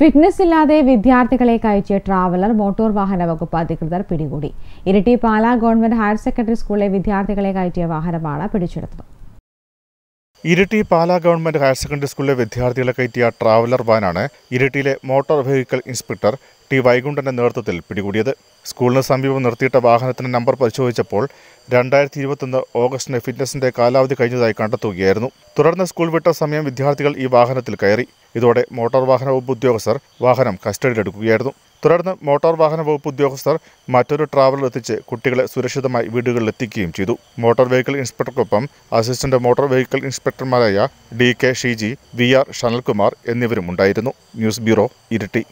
fitness ഇല്ലാതെ വിദ്യാർത്ഥികളെ കയറ്റിയ ട്രാവലർ മോട്ടോർ വാഹന വകുപ്പ് അധികൃതർ പിടികൂടി Iritty Pala government higher secondary സ്കൂളിലെ വിദ്യാർത്ഥികളെ കയറ്റിയ വാഹനമാണ് പിടിച്ചെടുത്തത് Iritty Pala government higher secondary സ്കൂളിലെ വിദ്യാർത്ഥികളെ കയറ്റിയ ട്രാവലർ വാനാണ് ഇരിട്ടിയിലെ മോട്ടോർ വെഹിക്കിൾ ഇൻസ്പെക്ടർ ടി വൈകുണ്ഠന്റെ നേതൃത്വത്തിൽ പിടികൂടിയത് സ്കൂളിന് സമീപം നിർത്തിയിട്ട വാഹനത്തിന്റെ നമ്പർ പരിശോധിച്ചപ്പോൾ രണ്ടായിരത്തി ഇരുപത്തൊന്ന് ഓഗസ്റ്റിന് ഫിറ്റ്നസിന്റെ കാലാവധി കഴിഞ്ഞതായി കണ്ടെത്തുകയായിരുന്നു തുടർന്ന് സ്കൂൾ വിട്ട സമയം വിദ്യാർത്ഥികൾ ഈ വാഹനത്തിൽ കയറി ഇതോടെ മോട്ടോർ വാഹന വകുപ്പ് ഉദ്യോഗസ്ഥർ വാഹനം കസ്റ്റഡിയിലെടുക്കുകയായിരുന്നു തുടർന്ന് മോട്ടോർ വാഹന വകുപ്പ് ഉദ്യോഗസ്ഥർ മറ്റൊരു ട്രാവലർ എത്തിച്ച് കുട്ടികളെ സുരക്ഷിതമായി വീടുകളിലെത്തിക്കുകയും ചെയ്തു മോട്ടോർ വെഹിക്കിൾ ഇൻസ്പെക്ടർക്കൊപ്പം അസിസ്റ്റന്റ് മോട്ടോർ വെഹിക്കിൾ ഇൻസ്പെക്ടർമാരായ D K Shiji V R Shanalkumar എന്നിവരും ഉണ്ടായിരുന്നു ന്യൂസ് ബ്യൂറോ ഇരിട്ടി